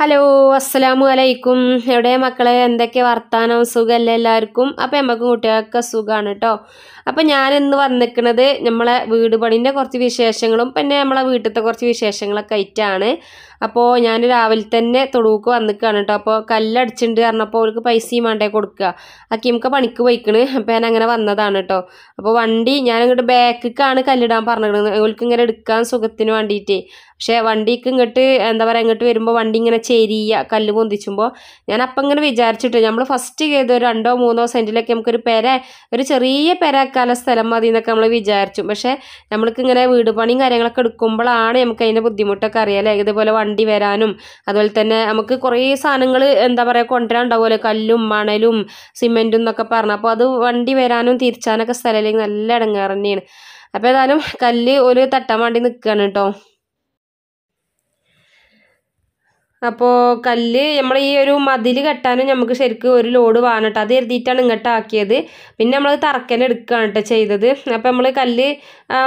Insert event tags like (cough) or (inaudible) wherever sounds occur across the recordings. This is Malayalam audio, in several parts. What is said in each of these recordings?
ഹലോ അസ്സലാമു അലൈക്കും എവിടെ മക്കളെ എന്തൊക്കെ വർത്താനം സുഖമല്ലേ എല്ലാവർക്കും അപ്പോൾ നമുക്ക് കുട്ടികൾക്ക് സുഖമാണ് കേട്ടോ അപ്പോൾ ഞാനിന്ന് വന്നിരിക്കുന്നത് നമ്മളെ വീട് പണിൻ്റെ കുറച്ച് വിശേഷങ്ങളും പിന്നെ നമ്മളെ വീട്ടിലത്തെ കുറച്ച് വിശേഷങ്ങളൊക്കെ ആയിട്ടാണ് അപ്പോൾ ഞാൻ രാവിലെ തന്നെ തൊടുക്ക് വന്നിക്കാണ് കേട്ടോ അപ്പോൾ കല്ലടിച്ചിട്ടുണ്ട് പറഞ്ഞപ്പോൾ അവർക്ക് പൈസയും വേണ്ടേ കൊടുക്കുക അക്കീമക്ക് പണിക്ക് പോയിക്കണ് അപ്പോൾ ഞാൻ അങ്ങനെ വന്നതാണ് കേട്ടോ അപ്പോൾ വണ്ടി ഞാൻ ഇങ്ങോട്ട് ബാക്കിക്കാണ് കല്ലിടാൻ പറഞ്ഞിരിക്കുന്നത് അവൾക്ക് ഇങ്ങനെ എടുക്കാൻ സുഖത്തിന് വേണ്ടിയിട്ട് പക്ഷേ വണ്ടിക്ക് ഇങ്ങോട്ട് എന്താ പറയുക ഇങ്ങോട്ട് വരുമ്പോൾ വണ്ടി ഇങ്ങനെ ചെരിയ കല്ല് പൊന്തിച്ചുമ്പോൾ ഞാൻ അപ്പം ഇങ്ങനെ വിചാരിച്ചിട്ട് നമ്മൾ ഫസ്റ്റ് ചെയ്ത് ഒരു രണ്ടോ മൂന്നോ സെൻറ്റിലൊക്കെ നമുക്കൊരു പെര ഒരു ചെറിയ പെരക്കാല സ്ഥലം മതി എന്നൊക്കെ നമ്മൾ വിചാരിച്ചു പക്ഷേ നമ്മൾക്ക് ഇങ്ങനെ വീട് പണിയും കാര്യങ്ങളൊക്കെ എടുക്കുമ്പോഴാണ് നമുക്ക് അതിൻ്റെ ബുദ്ധിമുട്ടൊക്കെ അറിയാലേ ഇതുപോലെ വണ്ടി വണ്ടി വരാനും അതുപോലെ തന്നെ നമുക്ക് കുറേ സാധനങ്ങൾ എന്താ പറയുക കൊണ്ടുവരാനുണ്ടാവുമല്ലോ കല്ലും മണലും സിമെൻറ്റും എന്നൊക്കെ പറഞ്ഞു അപ്പോൾ അത് വണ്ടി വരാനും തിരിച്ചാനൊക്കെ സ്ഥലമില്ലെങ്കിൽ നല്ല ഇടങ്ങാറ് തന്നെയാണ് അപ്പോൾ ഏതായാലും കല്ല് ഒരു തട്ടാൻ വേണ്ടി നിൽക്കുകയാണ് കേട്ടോ അപ്പോൾ കല്ല് നമ്മൾ ഈ ഒരു മതിൽ കെട്ടാനും നമുക്ക് ശരിക്കും ഒരു ലോഡ് വേണം കേട്ടോ അത് എഴുതിയിട്ടാണ് ഇങ്ങോട്ട് ആക്കിയത് പിന്നെ നമ്മൾ തറക്കനെ എടുക്കുകയാണ് കേട്ടോ ചെയ്തത് അപ്പോൾ നമ്മൾ കല്ല്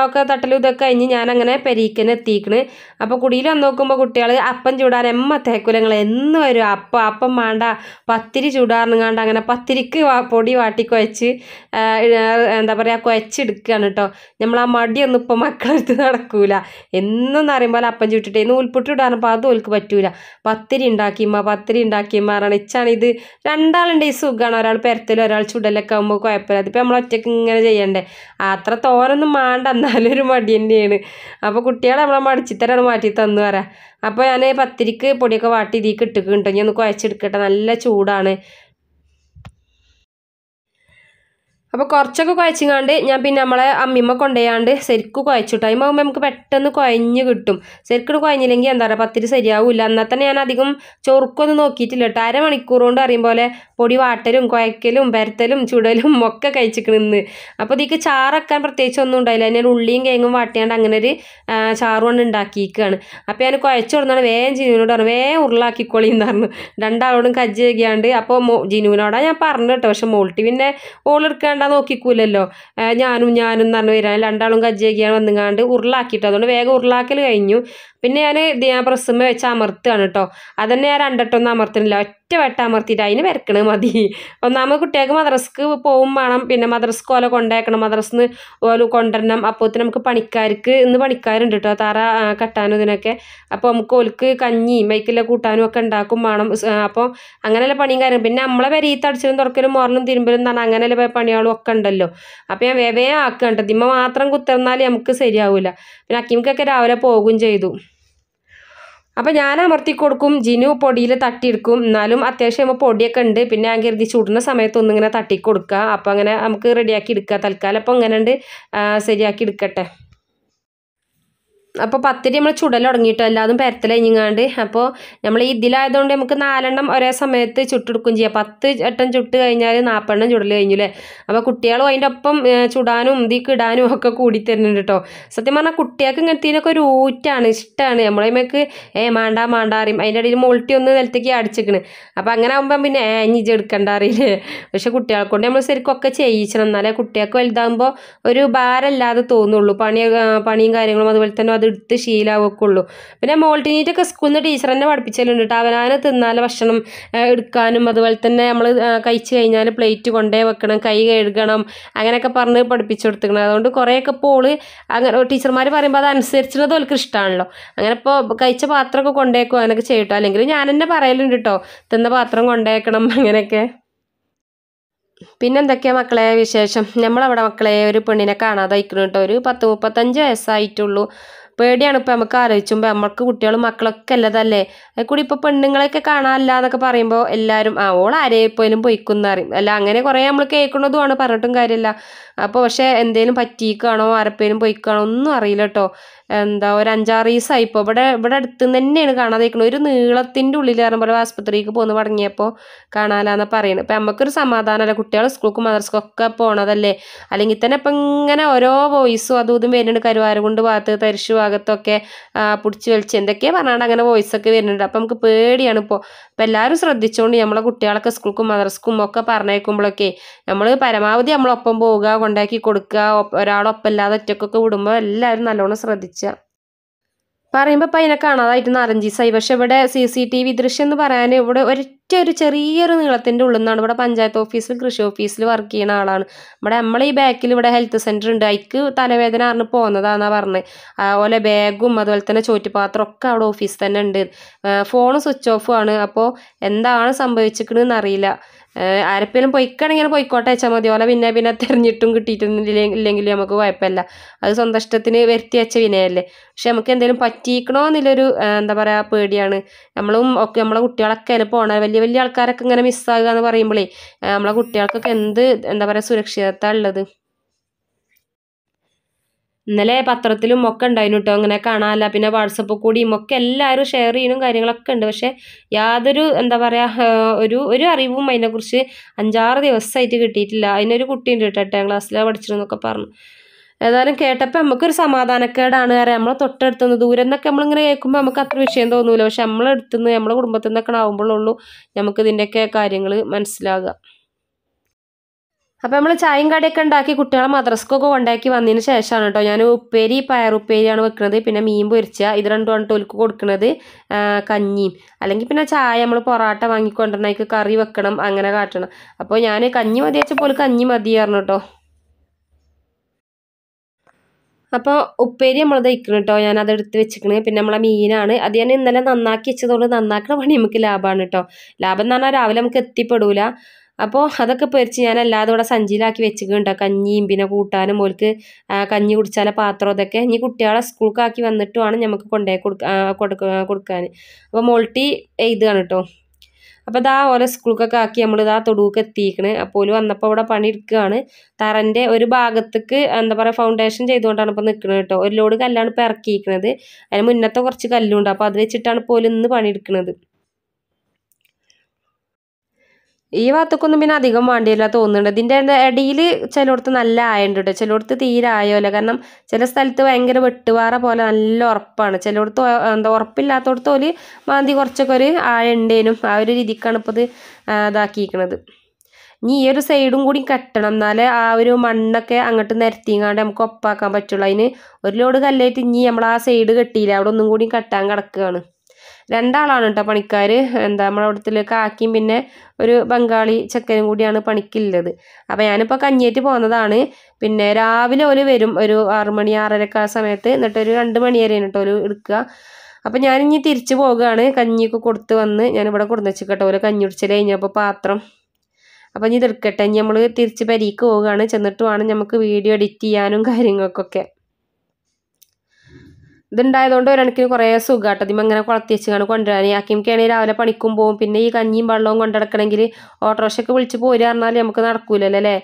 ഒക്കെ തട്ടലും ഇതൊക്കെ കഴിഞ്ഞ് ഞാനങ്ങനെ പെരീക്കന് എത്തിക്കണ് അപ്പോൾ കുടിയിൽ വന്ന് നോക്കുമ്പോൾ കുട്ടികൾ അപ്പം ചൂടാൻ എമ്മ തേക്കുലങ്ങൾ എന്ന് വരും അപ്പം അപ്പം വേണ്ട പത്തിരി ചൂടാറുങ്ങാണ്ട് അങ്ങനെ പത്തിരിക്ക് പൊടി വാട്ടി കുഴച്ച് എന്താ പറയുക കുഴച്ചെടുക്കുകയാണ് കേട്ടോ നമ്മൾ ആ മടിയൊന്നും ഇപ്പം മക്കളെടുത്ത് നടക്കൂല എന്നും പറയുമ്പോൾ അപ്പം ചുട്ടിട്ടേ നൂൽപുട്ടിടാറുമ്പോൾ അതും ഓൽക്ക് പറ്റൂല പത്തിരി ഉണ്ടാക്കിയമ്മ പത്തിരി ഉണ്ടാക്കിയമ്മ പറഞ്ഞാൽ ഇച്ചാണിത് രണ്ടാളുണ്ട് ഈ സുഖമാണ് ഒരാൾ പെരത്തലും ഒരാൾ ചുടലൊക്കെ ആകുമ്പോൾ കുഴപ്പമില്ല അതിപ്പോൾ നമ്മൾ ഒറ്റയ്ക്ക് ഇങ്ങനെ ചെയ്യണ്ടേ അത്ര തോരൊന്നും മാണ്ട എന്നാലും ഒരു മടി തന്നെയാണ് അപ്പോൾ കുട്ടികളെ നമ്മളെ മടിച്ചിട്ടാണ് മാറ്റി തന്നു പറയാം അപ്പോൾ ഞാൻ പത്തിരിക്ക് പൊടിയൊക്കെ വാട്ടി ഇതിൽ കിട്ടുക കിട്ടും ഞാൻ ഒന്ന് കുഴച്ചെടുക്കട്ടെ നല്ല ചൂടാണ് അപ്പോൾ കുറച്ചൊക്കെ കുഴച്ചിങ്ങാണ്ട് ഞാൻ പിന്നെ നമ്മളെ അമ്മിമ്മ കൊണ്ടുപോയാണ്ട് ശരിക്ക് കുഴച്ചിട്ടു അതിമാകുമ്പോൾ നമുക്ക് പെട്ടെന്ന് കുഴഞ്ഞ് കിട്ടും ശരിക്കും കുഴഞ്ഞില്ലെങ്കിൽ എന്താ പറയുക പത്തിരി ശരിയാവില്ല എന്നാൽ തന്നെ ഞാൻ അധികം ചൊറുക്കൊന്നും നോക്കിയിട്ടില്ല കേട്ടോ അരമണിക്കൂർ കൊണ്ട് അറിയും പൊടി വാട്ടലും കുഴക്കലും പരത്തലും ചുടലും ഒക്കെ കഴിച്ചിക്കണെന്ന് അപ്പോൾ ഇതിക്ക് ചാറക്കാൻ പ്രത്യേകിച്ച് ഒന്നും ഉണ്ടായില്ല ഞാൻ ഉള്ളിയും കേങ്ങും വാട്ടിയാണ്ട് അങ്ങനെ ഒരു ചാറു കൊണ്ട് ഉണ്ടാക്കിയിരിക്കുകയാണ് അപ്പോൾ ഞാൻ കുഴച്ചു കൊടുന്നാണ് വേഗം ജിനുവിനോട് പറഞ്ഞു വേഗം ഉരുളാക്കിക്കോളിന്ന് പറഞ്ഞു രണ്ടാളോടും കജ്ജ് കഴിക്കാണ്ട് അപ്പോൾ ജിനുവിനോടാണ് ഞാൻ പറഞ്ഞു കേട്ടോ പക്ഷെ മോൾട്ടി പിന്നെ ഓളെടുക്കാണ്ട് കണ്ടാൽ നോക്കിക്കൂലല്ലോ ഞാനും ഞാനും എന്ന് പറഞ്ഞു വരാൻ രണ്ടാളും കജ്ജേക്കിയാണ് വന്നുകാണ്ട് ഉരുളാക്കിയിട്ട് അതുകൊണ്ട് വേഗം ഉരുളാക്കൽ കഴിഞ്ഞു പിന്നെ ഞാൻ ഞാൻ പ്രസ്സുമ്മ വെച്ച് അമർത്തുകയാണ് കേട്ടോ അതന്നെ ഞാൻ രണ്ടട്ടൊന്നും അമർത്തുന്നില്ല വട്ടമർത്തിയിട്ട് അതിന് വരക്കണ മതി ഒന്നാമത് കുട്ടികൾക്ക് മദ്രസ്ക്ക് പോവും വേണം പിന്നെ മദ്രസ്ക്ക് ഓല കൊണ്ടേക്കണം മദ്രസ്ന്ന് ഓല കൊണ്ടുവരണം അപ്പോത്തിന് നമുക്ക് പണിക്കാർക്ക് ഇന്ന് പണിക്കാരുണ്ട് കേട്ടോ താറ കെട്ടാനും ഇതിനൊക്കെ അപ്പോൾ നമുക്ക് ഓൽക്ക് കഞ്ഞി മൈക്കിലെ കൂട്ടാനും ഒക്കെ ഉണ്ടാക്കും വേണം അപ്പോൾ അങ്ങനെയുള്ള പണിയും കാര്യം പിന്നെ നമ്മളെ ഈ അടിച്ചിലും തുറക്കലും മോറലും തിരുമ്പലും എന്ന് പറഞ്ഞാൽ അങ്ങനെയുള്ള പണികളും ഒക്കെ ഉണ്ടല്ലോ അപ്പോൾ ഞാൻ വേവേ ആക്കണ്ടത് ഇമ്മ മാത്രം കുത്തിറന്നാൽ നമുക്ക് ശരിയാവില്ല പിന്നെ അക്കിമിക്കൊക്കെ രാവിലെ പോകും ചെയ്തു അപ്പോൾ ഞാൻ അമർത്തി കൊടുക്കും ജിനു പൊടിയിൽ തട്ടിയെടുക്കും എന്നാലും അത്യാവശ്യം നമ്മൾ പൊടിയൊക്കെ ഉണ്ട് പിന്നെ ഞാൻ കരുതി ചൂടുന്ന സമയത്ത് ഇങ്ങനെ തട്ടി കൊടുക്കുക അപ്പോൾ അങ്ങനെ നമുക്ക് റെഡിയാക്കി എടുക്കുക തൽക്കാലം അപ്പോൾ അങ്ങനെ ഉണ്ട് ശരിയാക്കി എടുക്കട്ടെ അപ്പോൾ പത്തിരി നമ്മൾ ചുടൽ തുടങ്ങിയിട്ടോ എല്ലാതും പരത്തലഴിഞ്ഞാണ്ട് അപ്പോൾ നമ്മൾ ഇതിലായതുകൊണ്ട് നമുക്ക് നാലെണ്ണം ഒരേ സമയത്ത് ചുട്ടെടുക്കും ചെയ്യാം പത്ത് എട്ടം ചുട്ട് കഴിഞ്ഞാൽ നാൽപ്പെണ്ണം ചുടൽ കഴിഞ്ഞു അല്ലേ അപ്പോൾ കുട്ടികളും അതിൻ്റെ ഒപ്പം ചുടാനും ഇതിക്ക് ഇടാനും ഒക്കെ കൂടി തരുന്നുണ്ട് കേട്ടോ സത്യം പറഞ്ഞാൽ കുട്ടികൾക്ക് ഇങ്ങനത്തേനൊക്കെ ഒരു ഊറ്റാണ് ഇഷ്ടമാണ് നമ്മളേമേക്ക് ഏ മാണ്ട മാണ്ട അറിയും അതിൻ്റെ ഇടയിൽ മുൾട്ടി ഒന്ന് നിലത്തേക്ക് അടിച്ചിക്കണ് അപ്പോൾ അങ്ങനെ ആകുമ്പം പിന്നെ ഏ ഇനി എടുക്കണ്ട അറിയില്ലേ പക്ഷെ കുട്ടികളെ കൊണ്ട് നമ്മൾ ശരിക്കൊക്കെ ചെയ്യിച്ചണം എന്നാലേ കുട്ടികൾക്ക് വലുതാകുമ്പോൾ ഒരു ഭാരമല്ലാതെ തോന്നുള്ളൂ പണി പണിയും കാര്യങ്ങളും അതുപോലെ തന്നെ അതെടുത്ത് ശീലമാക്കുള്ളൂ പിന്നെ മോൾട്ടിനീറ്റൊക്കെ സ്കൂളിൽ നിന്ന് ടീച്ചർ തന്നെ പഠിപ്പിച്ചല്ലുണ്ട് കേട്ടോ അവനാനെ തിന്നാൽ ഭക്ഷണം എടുക്കാനും അതുപോലെ തന്നെ നമ്മൾ കഴിച്ച് കഴിഞ്ഞാൽ പ്ലേറ്റ് കൊണ്ടേ വെക്കണം കൈ കഴുകണം അങ്ങനെയൊക്കെ പറഞ്ഞ് പഠിപ്പിച്ചു കൊടുത്തിരിക്കണം അതുകൊണ്ട് കുറേയൊക്കെ പോള് അങ്ങനെ ടീച്ചർമാർ പറയുമ്പോൾ അതനുസരിച്ചുള്ളത് അവൾക്ക് ഇഷ്ടമാണല്ലോ അങ്ങനെ ഇപ്പോൾ കഴിച്ച പാത്രമൊക്കെ കൊണ്ടേക്കും അങ്ങനെയൊക്കെ ചെയ്യട്ടോ അല്ലെങ്കിൽ ഞാൻ തന്നെ പറയലുണ്ട് കേട്ടോ തിന്ന പാത്രം കൊണ്ടേക്കണം (laughs) അങ്ങനെയൊക്കെ പിന്നെന്തൊക്കെയാ മക്കളെ വിശേഷം നമ്മളവിടെ മക്കളെ ഒരു പെണ്ണിനെ കാണാതെ കേട്ടോ ഒരു പത്ത് മുപ്പത്തഞ്ച് വയസ്സായിട്ടുള്ളൂ പേടിയാണ് ഇപ്പം നമുക്ക് ആലോചിച്ചുമ്പോൾ നമ്മൾക്ക് കുട്ടികളും മക്കളൊക്കെ അല്ലതല്ലേ കൂടി ഇപ്പോൾ പെണ്ണുങ്ങളെയൊക്കെ കാണാനല്ല എന്നൊക്കെ പറയുമ്പോൾ എല്ലാവരും ആ ഓൾ ആരെപ്പോലും പൊയ്ക്കുന്ന അറിയും അല്ല അങ്ങനെ കുറേ നമ്മൾ കേൾക്കുന്നതുമാണ് പറഞ്ഞിട്ടും കാര്യമില്ല അപ്പോൾ പക്ഷേ എന്തേലും പറ്റിയിക്കാണോ ആരെപ്പേലും പൊയ്ക്കാണോ ഒന്നും അറിയില്ല കേട്ടോ എന്താ ഒരു അഞ്ചാറ് ദിവസമായി ഇപ്പോൾ ഇവിടെ ഇവിടെ അടുത്ത് തന്നെയാണ് കാണാതിരിക്കുന്നത് ഒരു നീളത്തിൻ്റെ ഉള്ളിൽ പറയുമ്പോൾ പോലെ ആസ്പത്രിക്ക് പോകുന്നു തുടങ്ങിയപ്പോൾ കാണാനാന്ന് പറയുന്നത് ഇപ്പം നമുക്കൊരു സമാധാനമല്ല കുട്ടികൾ സ്കൂൾക്കും മദർസ്ക്കും ഒക്കെ അല്ലെങ്കിൽ തന്നെ ഇപ്പം ഇങ്ങനെ ഓരോ വോയിസും അതും ഇതും വരുന്നുണ്ട് കൊണ്ട് ഭാഗത്ത് തരിശു ഭാഗത്തൊക്കെ പിടിച്ച് വലിച്ച് എന്തൊക്കെയാ പറഞ്ഞാണ്ട് അങ്ങനെ വോയിസ് ഒക്കെ വരുന്നുണ്ട് അപ്പം നമുക്ക് പേടിയാണ് ഇപ്പോൾ അപ്പോൾ എല്ലാവരും ശ്രദ്ധിച്ചുകൊണ്ട് നമ്മളെ കുട്ടികളൊക്കെ സ്കൂൾക്കും മദ്രസ്ക്കും ഒക്കെ പറഞ്ഞേക്കുമ്പോഴൊക്കെ നമ്മൾ പരമാവധി നമ്മളൊപ്പം പോവുക കൊണ്ടാക്കി കൊടുക്കുക ഒരാളൊപ്പം ഒറ്റക്കൊക്കെ വിടുമ്പോൾ എല്ലാവരും നല്ലോണം ശ്രദ്ധിക്കുക പറയുമ്പോൾ ഇപ്പം അതിനെ കാണാതായിട്ട് നാരഞ്ചീസായി പക്ഷെ ഇവിടെ സി സി ടി വി ദൃശ്യം എന്ന് പറയാൻ ഇവിടെ ഒരു ജസ്റ്റ് ഒരു ചെറിയൊരു നീളത്തിൻ്റെ ഉള്ളിൽ നിന്നാണ് ഇവിടെ പഞ്ചായത്ത് ഓഫീസിൽ കൃഷി ഓഫീസിൽ വർക്ക് ചെയ്യുന്ന ആളാണ് നമ്മുടെ നമ്മളെ ഈ ബാക്കിൽ ഇവിടെ ഹെൽത്ത് സെൻറ്റർ ഉണ്ട് അതിക്ക് തലവേദന അറിഞ്ഞ് പോകുന്നതാണെന്നാണ് പറഞ്ഞത് അതുപോലെ ബാഗും അതുപോലെ തന്നെ ചോറ്റുപാത്രം ഒക്കെ അവിടെ ഓഫീസിൽ തന്നെ ഉണ്ട് ഫോൺ സ്വിച്ച് ഓഫ് ആണ് അപ്പോൾ എന്താണ് സംഭവിച്ചിരിക്കണമെന്ന് അറിയില്ല ആരപ്പേലും പോയിക്കാണെങ്കിൽ പോയിക്കോട്ടെ വെച്ചാൽ മതി ഓല പിന്നെ പിന്നെ തിരഞ്ഞിട്ടും കിട്ടിയിട്ടൊന്നും ഇല്ലെങ്കിൽ നമുക്ക് കുഴപ്പമില്ല അത് സ്വന്തം ഇഷ്ടത്തിന് വരുത്തി വെച്ച വിനയല്ലേ പക്ഷെ നമുക്ക് എന്തെങ്കിലും പറ്റിയിക്കണോ എന്നുള്ളൊരു എന്താ പറയുക പേടിയാണ് നമ്മളും ഒക്കെ നമ്മളെ കുട്ടികളൊക്കെ അതിൽ പോകണം വലിയ വലിയ ആൾക്കാരൊക്കെ ഇങ്ങനെ മിസ്സാകുക എന്ന് പറയുമ്പോഴേ നമ്മളെ കുട്ടികൾക്കൊക്കെ എന്ത് എന്താ പറയുക സുരക്ഷിതത്വമാണ് ഉള്ളത് ഇന്നലെ പത്രത്തിലും ഒക്കെ ഉണ്ടായിരുന്നു കേട്ടോ അങ്ങനെ കാണാനല്ല പിന്നെ വാട്സപ്പ് കൂടിയും ഒക്കെ എല്ലാവരും ഷെയർ ചെയ്യണം കാര്യങ്ങളൊക്കെ ഉണ്ട് പക്ഷേ യാതൊരു എന്താ പറയുക ഒരു ഒരു അറിവും അതിനെക്കുറിച്ച് അഞ്ചാറ് ദിവസമായിട്ട് കിട്ടിയിട്ടില്ല അതിനൊരു കുട്ടിയുണ്ട് കേട്ടോ എട്ടാം ക്ലാസ്സിലാണ് പഠിച്ചിരുന്നൊക്കെ പറഞ്ഞു ഏതായാലും കേട്ടപ്പോൾ നമുക്കൊരു സമാധാനക്കേടാണ് കാരണം നമ്മളെ തൊട്ടടുത്തുനിന്ന് ദൂരം എന്നൊക്കെ നമ്മളിങ്ങനെ കേൾക്കുമ്പോൾ നമുക്ക് അത്ര വിഷയം തോന്നൂല പക്ഷെ നമ്മളെടുത്തുനിന്ന് നമ്മളെ കുടുംബത്തിൽ നിന്നൊക്കെ ആവുമ്പോഴുള്ളൂ നമുക്കിതിൻ്റെയൊക്കെ കാര്യങ്ങൾ മനസ്സിലാകുക അപ്പോൾ നമ്മൾ ചായയും കടയൊക്കെ ഉണ്ടാക്കി കുട്ടികളെ മദ്രസ്ക്കൊക്കെ കൊണ്ടാക്കി വന്നതിന് ശേഷമാണ് കേട്ടോ ഞാൻ ഉപ്പേരി പയറുപ്പേരിയാണ് വെക്കുന്നത് പിന്നെ മീൻ പൊരിച്ച ഇത് രണ്ടുമാണ് ടോലിക്ക് കൊടുക്കുന്നത് കഞ്ഞിയും അല്ലെങ്കിൽ പിന്നെ ചായ നമ്മൾ പൊറാട്ട വാങ്ങിക്കൊണ്ടിരുന്നേക്ക് കറി വെക്കണം അങ്ങനെ കാട്ടണം അപ്പോൾ ഞാൻ കഞ്ഞി മതി വെച്ചപ്പോൾ കഞ്ഞി മതിയായിരുന്നു കേട്ടോ അപ്പോൾ ഉപ്പേരി നമ്മൾ ദഹിക്കണം കേട്ടോ ഞാൻ അത് എടുത്ത് വെച്ചിക്കണേ പിന്നെ നമ്മളെ മീനാണ് അത് ഞാൻ ഇന്നലെ നന്നാക്കി വെച്ചതുകൊണ്ട് നന്നാക്കണ പണി നമുക്ക് ലാഭമാണ് കേട്ടോ ലാഭം എന്ന് പറഞ്ഞാൽ രാവിലെ നമുക്ക് എത്തിപ്പെടൂല അപ്പോൾ അതൊക്കെ പൊരിച്ച് ഞാൻ എല്ലാതും കൂടെ സഞ്ചിയിലാക്കി വെച്ചിട്ടുണ്ട് കഞ്ഞിയും പിന്നെ കൂട്ടാനും മോൾക്ക് കഞ്ഞി കുടിച്ചാല പാത്രം ഇതൊക്കെ ഇനി കുട്ടികളെ സ്കൂൾക്കാക്കി വന്നിട്ടുമാണ് നമുക്ക് കൊണ്ടുപോയി കൊടുക്ക കൊടുക്കാൻ അപ്പോൾ മോൾട്ടി എഴുതുകയാണ് കേട്ടോ അപ്പോൾ ഇതാ ഓരോ സ്കൂൾക്കൊക്കെ ആക്കി നമ്മൾ ഇതാ തൊടുവൊക്കെ എത്തിയിരിക്കണ് അപ്പോൾ വന്നപ്പോൾ ഇവിടെ എടുക്കുകയാണ് തറൻ്റെ ഒരു ഭാഗത്തേക്ക് എന്താ പറയുക ഫൗണ്ടേഷൻ ചെയ്തുകൊണ്ടാണ് ഇപ്പോൾ നിൽക്കുന്നത് കേട്ടോ ഒരു ലോഡ് കല്ലാണ് ഇപ്പോൾ ഇറക്കിയിരിക്കുന്നത് അതിന് മുന്നത്തെ കുറച്ച് കല്ലുണ്ട് അപ്പോൾ അത് വെച്ചിട്ടാണ് ഇപ്പോൾ ഇന്ന് പണിയെടുക്കുന്നത് ഈ വാത്തക്കൊന്നും പിന്നെ അധികം വേണ്ടിയില്ല തോന്നുന്നുണ്ട് ഇതിൻ്റെ ഇടയിൽ ചിലയിടത്ത് നല്ല ആയുണ്ട് കേട്ടോ ചിലയിടത്ത് തീരെ കാരണം ചില സ്ഥലത്ത് ഭയങ്കര വെട്ടുപാറ പോലെ നല്ല ഉറപ്പാണ് ചിലയിടത്ത് എന്താ ഉറപ്പില്ലാത്തടത്ത് ഒരു മാന്തി കുറച്ചൊക്കെ ഒരു ഉണ്ടേനും ആ ഒരു രീതിക്കാണ് ഇപ്പോൾ ഇത് ഇതാക്കിയിരിക്കണത് ഇനി ഈ ഒരു സൈഡും കൂടി കെട്ടണം എന്നാലേ ആ ഒരു മണ്ണൊക്കെ അങ്ങോട്ട് നിരത്തിങ്ങാണ്ട് നമുക്ക് ഒപ്പാക്കാൻ പറ്റുള്ളൂ അതിന് ഒരു ലോഡ് കല്ലായിട്ട് ഇനി നമ്മൾ ആ സൈഡ് കെട്ടിയില്ല അവിടെ ഒന്നും കൂടി കെട്ടാൻ കിടക്കുകയാണ് രണ്ടാളാണ് കേട്ടോ പണിക്കാർ എന്താ നമ്മുടെ അവിടുത്തെ കാക്കിയും പിന്നെ ഒരു ബംഗാളി ചെക്കനും കൂടിയാണ് പണിക്കുള്ളത് അപ്പോൾ ഞാനിപ്പോൾ കഞ്ഞേറ്റ് പോകുന്നതാണ് പിന്നെ രാവിലെ ഒരു വരും ഒരു ആറ് മണി ആറരക്ക ആ സമയത്ത് എന്നിട്ട് ഒരു രണ്ട് മണി വരെയാണ് കേട്ടോ ഒരു എടുക്കുക അപ്പം ഞാനിനി തിരിച്ചു പോവുകയാണ് കഞ്ഞിയൊക്കെ കൊടുത്ത് വന്ന് ഞാനിവിടെ കൊടുന്ന് വെച്ച് കേട്ടോ ഒരു കഞ്ഞി കുടിച്ചത് കഴിഞ്ഞപ്പോൾ പാത്രം അപ്പം ഇനി ഇതെടുക്കട്ടെ ഇനി നമ്മൾ തിരിച്ച് പരീക്ക് പോവുകയാണ് ചെന്നിട്ട് വേണം നമുക്ക് വീഡിയോ എഡിറ്റ് ചെയ്യാനും കാര്യങ്ങൾക്കൊക്കെ ഇതുണ്ടായതുകൊണ്ട് ഒരണിക്കിന് കുറേ സുഖമാട്ടോ അതിമ ഇങ്ങനെ കുളത്തി വെച്ചാണ് കൊണ്ടുവരാൻ അക്കിമിക്കാണെങ്കിൽ രാവിലെ പണിക്കും പോകും പിന്നെ ഈ കഞ്ഞിയും വെള്ളവും നടക്കണമെങ്കിൽ ഓട്ടോറിക്ഷയൊക്കെ വിളിച്ച് പോരുക പറഞ്ഞാൽ നമുക്ക് നടക്കൂലല്ലോ അല്ലേ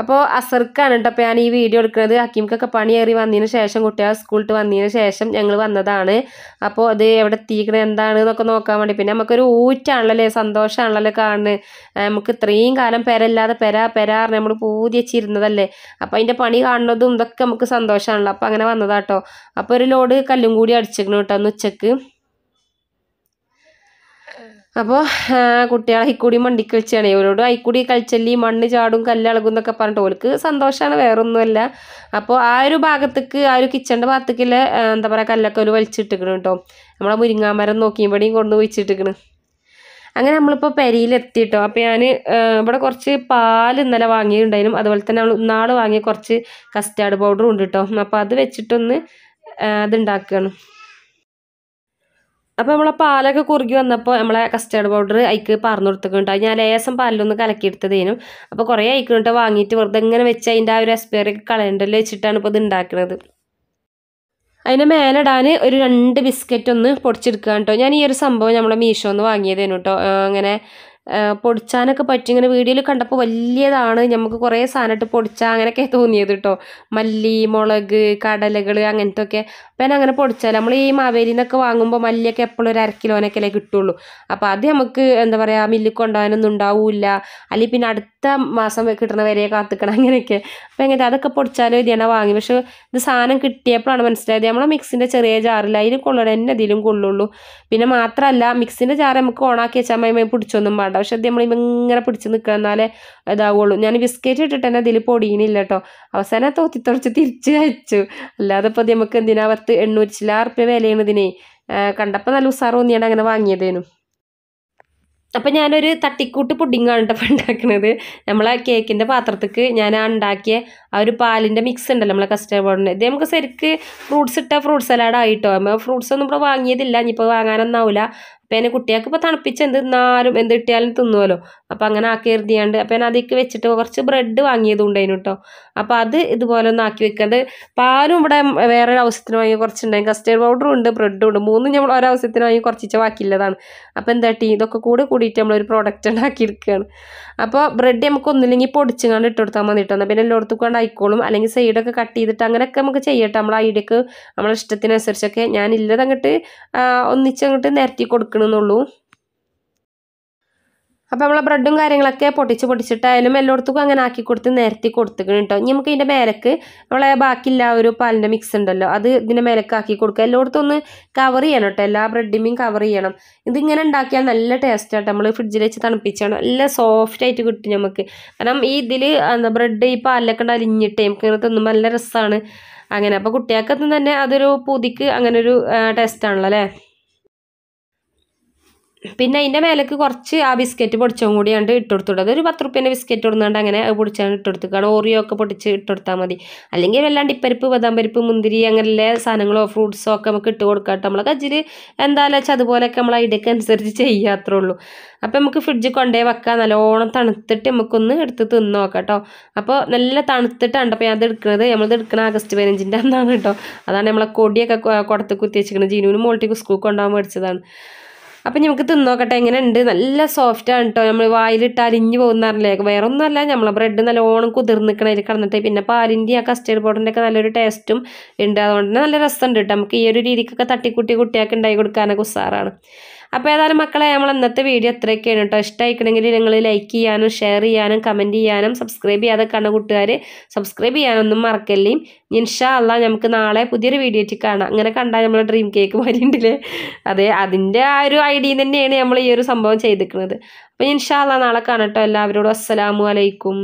അപ്പോൾ അസർക്കാണ് കേട്ടോ അപ്പോൾ ഞാൻ ഈ വീഡിയോ എടുക്കുന്നത് ഹക്കീംക്കൊക്കെ കയറി വന്നതിന് ശേഷം കുട്ടികൾ സ്കൂളിട്ട് വന്നതിന് ശേഷം ഞങ്ങൾ വന്നതാണ് അപ്പോൾ അത് എവിടെ എത്തിക്കണത് എന്താണ് എന്നൊക്കെ നോക്കാൻ വേണ്ടി പിന്നെ നമുക്കൊരു ഊറ്റാണല്ലോ സന്തോഷമാണല്ലോ കാണുന്നത് നമുക്ക് ഇത്രയും കാലം പെരല്ലാതെ പെര പെരാറ് നമ്മൾ പൂതി വെച്ചിരുന്നതല്ലേ അപ്പോൾ അതിൻ്റെ പണി കാണുന്നതും ഇതൊക്കെ നമുക്ക് സന്തോഷമാണല്ലോ അപ്പോൾ അങ്ങനെ വന്നതാട്ടോ അപ്പോൾ ഒരു ലോഡ് കല്ലും കൂടി അടിച്ചിരിക്കണം കേട്ടോ ഒന്ന് ഉച്ചക്ക് അപ്പോൾ കുട്ടികളെ ഹൈക്കൂടി മണ്ടിക്ക് വെച്ചാണ് ഇവരോട് ഹൈക്കൂടി കളിച്ചല്ലി മണ്ണ് ചാടും കല്ലിളകും എന്നൊക്കെ പറഞ്ഞിട്ട് ഓർക്ക് സന്തോഷമാണ് വേറൊന്നുമല്ല അപ്പോൾ ആ ഒരു ഭാഗത്തേക്ക് ആ ഒരു കിച്ചൻ്റെ ഭാഗത്തേക്കുള്ള എന്താ പറയുക കല്ലൊക്കെ ഒരു വലിച്ചിട്ടിക്കണം കേട്ടോ നമ്മളെ മുരിങ്ങാമരം നോക്കിയപ്പോഴേയും കൊണ്ടു വെച്ചിട്ടിക്കണ് അങ്ങനെ നമ്മളിപ്പോൾ പെരിയിലെത്തിയിട്ടോ അപ്പോൾ ഞാൻ ഇവിടെ കുറച്ച് പാൽ ഇന്നലെ വാങ്ങിയിട്ടുണ്ടായിരുന്നു അതുപോലെ തന്നെ നമ്മൾ ഇന്നാൾ വാങ്ങിയ കുറച്ച് കസ്റ്റാർഡ് പൗഡറും ഉണ്ട് കേട്ടോ അപ്പോൾ അത് വെച്ചിട്ടൊന്ന് അതുണ്ടാക്കുകയാണ് അപ്പോൾ നമ്മളെ പാലൊക്കെ കുറുകി വന്നപ്പോൾ നമ്മളെ കസ്റ്റേർഡ് പൗഡർ അതിക്ക് പറഞ്ഞു കൊടുത്തിട്ടുണ്ട് ഞാൻ ലേസം പാലിലൊന്ന് കലക്കിയെടുത്തതേനും അപ്പോൾ കുറേ അയക്കുന്നിട്ട് വാങ്ങിയിട്ട് വെറുതെ ഇങ്ങനെ വെച്ച് അതിൻ്റെ ആ ഒരു എക്സ്പയറി കളയണ്ടല്ലോ വെച്ചിട്ടാണ് ഇപ്പോൾ ഇത് ഉണ്ടാക്കുന്നത് അതിൻ്റെ മേലിടാൻ ഒരു രണ്ട് ബിസ്ക്കറ്റ് ഒന്ന് പൊടിച്ചെടുക്കുക കേട്ടോ ഞാൻ ഈ ഒരു സംഭവം നമ്മളെ മീഷോ ഒന്ന് വാങ്ങിയതേനു കേട്ടോ അങ്ങനെ പൊടിച്ചാനൊക്കെ പറ്റി ഇങ്ങനെ വീഡിയോയിൽ കണ്ടപ്പോൾ വലിയതാണ് നമുക്ക് കുറേ സാധനമായിട്ട് പൊടിച്ചാൽ അങ്ങനെയൊക്കെ തോന്നിയത് കേട്ടോ മല്ലി മുളക് കടലകൾ അങ്ങനത്തെ ഒക്കെ അപ്പം അങ്ങനെ പൊടിച്ചാൽ നമ്മൾ ഈ മാവേലി എന്നൊക്കെ വാങ്ങുമ്പോൾ മല്ലിയൊക്കെ എപ്പോഴും ഒരു അരക്കിലോനൊക്കെ അല്ലേ കിട്ടുള്ളൂ അപ്പോൾ അത് നമുക്ക് എന്താ പറയുക മില്ലിൽ കൊണ്ടുപോകാനൊന്നും ഉണ്ടാവില്ല അല്ലെങ്കിൽ പിന്നെ അടുത്ത മാസം കിട്ടുന്ന വരെ കാത്തിക്കണം അങ്ങനെയൊക്കെ അപ്പോൾ എങ്ങനെ അതൊക്കെ പൊടിച്ചാലും ഇതിനെ വാങ്ങി പക്ഷേ ഇത് സാധനം കിട്ടിയപ്പോഴാണ് മനസ്സിലായത് നമ്മളെ മിക്സിൻ്റെ ചെറിയ ജാറില്ല അതിൽ കൊള്ളണം എന്നെ ഇതിലും കൊള്ളുള്ളൂ പിന്നെ മാത്രമല്ല മിക്സിൻ്റെ ജാർ നമുക്ക് ഓണാക്കി വെച്ചാൽ മൈ പിടിച്ചൊന്നും പാടില്ല കേട്ടോ പക്ഷെ ഇത് നമ്മൾ ഇങ്ങനെ പിടിച്ച് നിൽക്കുക എന്നാലേ ഇതാവുള്ളൂ ഞാൻ ബിസ്ക്കറ്റ് ഇട്ടിട്ട് തന്നെ അതിൽ പൊടിയണില്ല കേട്ടോ അവസാനം തോത്തി തുറച്ച് തിരിച്ച് അയച്ചു അല്ലാതെ ഇപ്പോൾ നമുക്ക് എന്തിനാ പത്ത് എണ്ണൂറ്റി ചില്ലാറുപ്യ വിലയാണ് ഇതിനെ കണ്ടപ്പോൾ നല്ല ഉസാർ തോന്നിയാണ് അങ്ങനെ വാങ്ങിയതേനു അപ്പം ഞാനൊരു തട്ടിക്കൂട്ട് പുഡിങ്ങാണ് കേട്ടോ അപ്പം ഉണ്ടാക്കുന്നത് നമ്മളെ കേക്കിൻ്റെ പാത്രത്തേക്ക് ഞാൻ ആ ഉണ്ടാക്കിയ ആ ഒരു പാലിൻ്റെ മിക്സ് ഉണ്ടല്ലോ നമ്മളെ കസ്റ്റർഡ് പൗഡറിന് ഇത് നമുക്ക് ശരിക്ക് ഫ്രൂട്ട്സ് ഇട്ട ഫ്രൂട്ട്സ് സലാഡ് ആയിട്ടോ ഫ്രൂട്ട്സ് ഒന്നും ഇവിടെ വാങ്ങിയതില്ല ഇനിയിപ്പോൾ വാങ്ങാനൊന്നാവില്ല അപ്പം കുട്ടികൾക്ക് ഇപ്പോൾ തണുപ്പിച്ച് എന്ത് തിന്നാലും എന്ത് കിട്ടിയാലും തിന്നുമല്ലോ അപ്പം അങ്ങനെ ആക്കി എഴുതിയാണ്ട് അപ്പം ഞാൻ അതിക്ക് വെച്ചിട്ട് കുറച്ച് ബ്രെഡ് വാങ്ങിയതുണ്ടായിരുന്നു കേട്ടോ അപ്പോൾ അത് ഇതുപോലെ ഒന്ന് ആക്കി വെക്കാണ്ട് പാലും ഇവിടെ വേറെ ഒരു ആവശ്യത്തിന് വാങ്ങി കുറച്ചുണ്ടായി കസ്റ്റേർഡ് പൗഡറും ഉണ്ട് ബ്രെഡും ഉണ്ട് മൂന്നും നമ്മൾ ഒരു ആവശ്യത്തിന് വാങ്ങി കുറച്ചിച്ച ബാക്കിയുള്ളതാണ് അപ്പോൾ എന്താ ടീ ഇതൊക്കെ കൂടി കൂടിയിട്ട് നമ്മളൊരു പ്രോഡക്റ്റ് ഉണ്ടാക്കിയെടുക്കുകയാണ് അപ്പോൾ ബ്രെഡ് നമുക്ക് ഒന്നില്ലെങ്കിൽ പൊടിച്ച് കണ്ട് ഇട്ട് കൊടുത്താൽ മതി കേട്ടോ പിന്നെ എല്ലായിടത്തും കൊണ്ട് ആയിക്കോളും അല്ലെങ്കിൽ സൈഡൊക്കെ കട്ട് ചെയ്തിട്ട് അങ്ങനെയൊക്കെ നമുക്ക് ചെയ്യട്ടെ നമ്മളെ ഐഡിയക്ക് നമ്മളെ ഇഷ്ടത്തിനനുസരിച്ചൊക്കെ ഞാൻ ഇല്ലതങ്ങോട്ട് ഒന്നിച്ചങ്ങോട്ട് നിരത്തി കൊടുക്കുക കൊടുക്കണമെന്നുള്ളൂ അപ്പോൾ നമ്മളെ ബ്രെഡും കാര്യങ്ങളൊക്കെ പൊട്ടിച്ച് പൊട്ടിച്ചിട്ടായാലും എല്ലായിടത്തും അങ്ങനെ ആക്കി കൊടുത്ത് നിരത്തി കൊടുത്തിക്കണം കേട്ടോ ഇനി നമുക്ക് ഇതിൻ്റെ മേലക്ക് നമ്മളെ ബാക്കിയില്ല ഒരു പാലിൻ്റെ മിക്സ് ഉണ്ടല്ലോ അത് ഇതിൻ്റെ മേലക്ക് ആക്കി കൊടുക്കുക എല്ലായിടത്തും ഒന്ന് കവർ ചെയ്യണം കേട്ടോ എല്ലാ ബ്രെഡിമേയും കവർ ചെയ്യണം ഇതിങ്ങനെ ഉണ്ടാക്കിയാൽ നല്ല ടേസ്റ്റായിട്ട് നമ്മൾ ഫ്രിഡ്ജിൽ വെച്ച് തണുപ്പിച്ചാണ് നല്ല സോഫ്റ്റ് ആയിട്ട് കിട്ടും നമുക്ക് കാരണം ഈ ഇതിൽ എന്താ ബ്രെഡ് ഈ പാലിലൊക്കെ ഉണ്ട് അലിഞ്ഞിട്ട് നമുക്ക് ഇങ്ങനെ തിന്നുമ്പോൾ നല്ല രസമാണ് അങ്ങനെ അപ്പോൾ കുട്ടികൾക്കൊന്നും തന്നെ അതൊരു പുതിക്ക് അങ്ങനെ ഒരു ടേസ്റ്റാണല്ലോ അല്ലേ പിന്നെ അതിൻ്റെ മേലേക്ക് കുറച്ച് ആ ബിസ്ക്കറ്റ് പൊടിച്ചും കൂടി കണ്ട് ഇട്ടുകൊടുത്തുണ്ട് ഒരു പത്ത് റുപ്യേൻ്റെ ബിസ്ക്കറ്റ് ഇടുന്നുണ്ട് അങ്ങനെ പൊടിച്ചാണ് ഇട്ടുകൊടുത്തു കാരണം ഓറിയോ ഒക്കെ പൊടിച്ച് ഇട്ടുകൊടുത്താൽ മതി അല്ലെങ്കിൽ വല്ലാണ്ട് ഇപ്പരിപ്പ് ബദാം പരിപ്പ് മുന്തിരി അങ്ങനെയുള്ള സാധനങ്ങളോ ഫ്രൂട്ട്സോ ഒക്കെ നമുക്ക് ഇട്ട് കൊടുക്കാം നമ്മളെ കജ്ജിൽ എന്താണെന്ന് വെച്ചാൽ അതുപോലെയൊക്കെ നമ്മൾ ഇടയ്ക്ക് അനുസരിച്ച് ചെയ്യാത്രേ ഉള്ളൂ അപ്പോൾ നമുക്ക് ഫ്രിഡ്ജിൽ കൊണ്ടേ വെക്കാം നല്ലോണം തണുത്തിട്ട് നമുക്കൊന്ന് എടുത്ത് തിന്നോക്കാം കേട്ടോ അപ്പോൾ നല്ല തണുത്തിട്ടുണ്ട് അപ്പോൾ ഞാൻ അത് എടുക്കുന്നത് നമ്മളത് എടുക്കുന്ന ആഗസ്റ്റ് പതിനഞ്ചിൻ്റെ അന്നാണ് കേട്ടോ അതാണ് നമ്മളെ കൊടിയൊക്കെ കുടത്ത് കുത്തി വെച്ചിരിക്കുന്നത് ജീനുവിന് മോൾട്ടിക്ക് സ്കൂൾ കൊണ്ടുപോകാൻ മേടിച്ചതാണ് അപ്പം നമുക്ക് തിന്നോക്കട്ടെ എങ്ങനെ ഉണ്ട് നല്ല സോഫ്റ്റാണ് കേട്ടോ നമ്മൾ വായിലിട്ട് അലിഞ്ഞു പോകുന്നറില്ലേ വേറെ ഒന്നുമല്ല നമ്മളെ ബ്രെഡ് നല്ലോണം കുതിർന്നിക്കണതിൽ കിടന്നിട്ട് പിന്നെ പാലിൻ്റെ ആ കസ്റ്റേർഡ് പൗഡറിൻ്റെ ഒക്കെ നല്ലൊരു ടേസ്റ്റും ഉണ്ട് അതുകൊണ്ട് തന്നെ നല്ല രസമുണ്ട് കേട്ടോ നമുക്ക് ഈ ഒരു രീതിക്കൊക്കെ തട്ടിക്കുട്ടി കുട്ടിയൊക്കെ ഉണ്ടായി കൊടുക്കാനൊക്കെ ഉസാറാണ് അപ്പോൾ ഏതായാലും മക്കളെ നമ്മൾ ഇന്നത്തെ വീഡിയോ ഇത്രയൊക്കെയാണ് കേട്ടോ ഇഷ്ടമായിക്കണമെങ്കിൽ നിങ്ങൾ ലൈക്ക് ചെയ്യാനും ഷെയർ ചെയ്യാനും കമൻറ്റ് ചെയ്യാനും സബ്സ്ക്രൈബ് ചെയ്യാതെ കണ്ണ കൂട്ടുകാർ സബ്സ്ക്രൈബ് ചെയ്യാനൊന്നും മറക്കല്ലേ ഇൻഷാ അല്ല നമുക്ക് നാളെ പുതിയൊരു വീഡിയോ ആയിട്ട് കാണാം അങ്ങനെ കണ്ടാൽ നമ്മൾ ഡ്രീം കേക്ക് പോലെ അതെ അതിൻ്റെ ആ ഒരു ഐഡിയ തന്നെയാണ് നമ്മൾ ഈ ഒരു സംഭവം ചെയ്തിരിക്കുന്നത് അപ്പോൾ ഇൻഷാ അല്ല നാളെ കാണട്ടോ എല്ലാവരോടും അസ്സലാമു അലൈക്കും